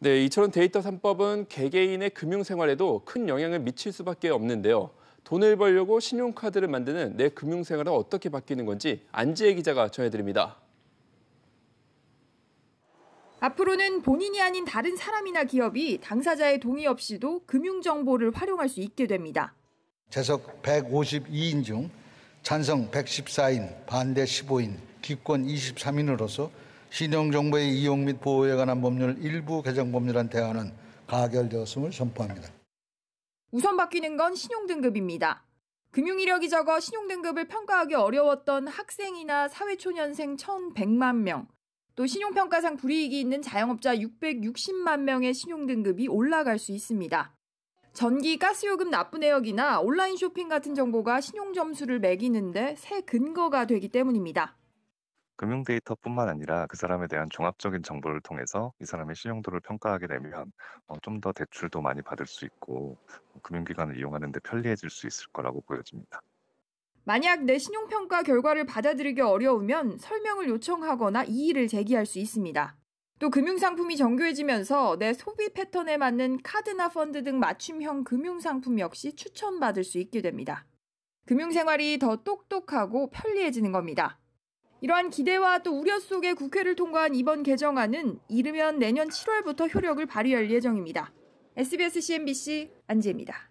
네, 이처럼 데이터 산법은 개개인의 금융 생활에도 큰 영향을 미칠 수밖에 없는데요. 돈을 벌려고 신용카드를 만드는 내 금융 생활은 어떻게 바뀌는 건지 안지혜 기자가 전해드립니다. 앞으로는 본인이 아닌 다른 사람이나 기업이 당사자의 동의 없이도 금융 정보를 활용할 수 있게 됩니다. 재석 152인 중 찬성 114인, 반대 15인, 기권 23인으로서 신용정보의 이용 및 보호에 관한 법률 일부 개정 법률안 대안은 가결되었음을 선포합니다. 우선 바뀌는 건 신용등급입니다. 금융 이력이 적어 신용등급을 평가하기 어려웠던 학생이나 사회초년생 1,100만 명, 또 신용평가상 불이익이 있는 자영업자 660만 명의 신용등급이 올라갈 수 있습니다. 전기, 가스요금 납부 내역이나 온라인 쇼핑 같은 정보가 신용점수를 매기는데 새 근거가 되기 때문입니다. 금융 데이터뿐만 아니라 그 사람에 대한 종합적인 정보를 통해서 이 사람의 신용도를 평가하게 되면 어, 좀더 대출도 많이 받을 수 있고 어, 금융기관을 이용하는 데 편리해질 수 있을 거라고 보여집니다. 만약 내 신용평가 결과를 받아들이기 어려우면 설명을 요청하거나 이의를 제기할 수 있습니다. 또 금융상품이 정교해지면서 내 소비 패턴에 맞는 카드나 펀드 등 맞춤형 금융상품 역시 추천받을 수 있게 됩니다. 금융생활이 더 똑똑하고 편리해지는 겁니다. 이러한 기대와 또 우려 속에 국회를 통과한 이번 개정안은 이르면 내년 7월부터 효력을 발휘할 예정입니다. SBS CNBC 안지혜입니다.